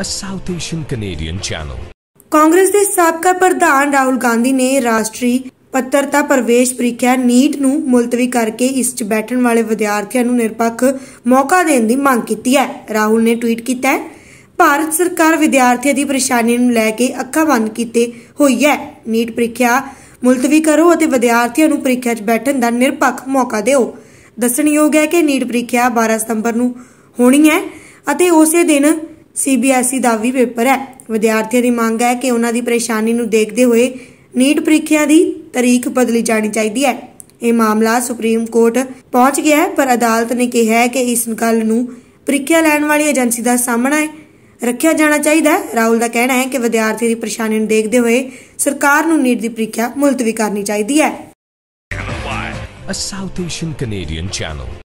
a South Asian Canadian channel. Congress ਦੇ ਸਾਬਕਾ ਪ੍ਰਧਾਨ ਰਾਹੁਲ ਗਾਂਧੀ ਨੇ ਰਾਸ਼ਟਰੀ ਪੱਤਰਤਾ ਪ੍ਰਵੇਸ਼ ਪ੍ਰੀਖਿਆ ਨੀਟ ਨੂੰ ਮੁਲਤਵੀ ਕਰਕੇ ਇਸ 'ਚ ਬੈਠਣ ਵਾਲੇ ਵਿਦਿਆਰਥੀਆਂ ਨੂੰ ਨਿਰਪੱਖ ਮੌਕਾ ਦੇਣ ਦੀ ਮੰਗ ਕੀਤੀ ਹੈ ਰਾਹੁਲ ਨੇ ਟਵੀਟ ਕੀਤਾ ਹੈ ਭਾਰਤ ਸਰਕਾਰ ਵਿਦਿਆਰਥੀਆਂ ਦੀ ਪਰੇਸ਼ਾਨੀ ਨੂੰ ਲੈ ਕੇ ਅੱਖਾਂ ਬੰਦ ਕੀਤੇ ਹੋਈ ਹੈ ਨੀਟ ਪ੍ਰੀਖਿਆ ਮੁਲਤਵੀ ਕਰੋ ਅਤੇ ਵਿਦਿਆਰਥੀਆਂ ਨੂੰ ਪ੍ਰੀਖਿਆ 'ਚ ਬੈਠਣ ਦਾ ਨਿਰਪੱਖ ਮੌਕਾ ਦਿਓ ਦੱਸਣਯੋਗ ਹੈ ਕਿ ਨੀਟ ਪ੍ਰੀਖਿਆ 12 ਸਤੰਬਰ ਨੂੰ ਹੋਣੀ ਹੈ ਅਤੇ ਉਸੇ ਦਿਨ ਸੀਬੀਐਸਈ e ਦਾ ਵੀ ਪੇਪਰ ਹੈ ਵਿਦਿਆਰਥੀਆਂ ਦੀ ਮੰਗ ਹੈ ਕਿ ਉਹਨਾਂ ਦੀ ਪਰੇਸ਼ਾਨੀ ਨੂੰ ਦੇਖਦੇ ਹੋਏ ਨੀਟ ਪ੍ਰੀਖਿਆ ਦੀ ਤਾਰੀਖ ਬਦਲੀ ਜਾਣੀ ਚਾਹੀਦੀ ਹੈ ਇਹ ਮਾਮਲਾ ਸੁਪਰੀਮ ਕੋਰਟ ਪਹੁੰਚ ਗਿਆ ਹੈ ਪਰ ਅਦਾਲਤ ਨੇ ਕਿਹਾ ਹੈ ਕਿ ਇਸ ਗੱਲ ਨੂੰ ਪ੍ਰੀਖਿਆ ਲੈਣ ਵਾਲੀ ਏਜੰਸੀ ਦਾ ਸਾਹਮਣਾ ਰੱਖਿਆ ਜਾਣਾ ਚਾਹੀਦਾ ਹੈ ਰਾਹੁਲ ਦਾ ਕਹਿਣਾ ਹੈ ਕਿ ਵਿਦਿਆਰਥੀ ਦੀ ਪਰੇਸ਼ਾਨੀ ਨੂੰ ਦੇਖਦੇ ਹੋਏ ਸਰਕਾਰ ਨੂੰ ਨੀਟ ਦੀ ਪ੍ਰੀਖਿਆ ਮੁਲਤਵੀ ਕਰਨੀ ਚਾਹੀਦੀ ਹੈ A South Asian Canadian channel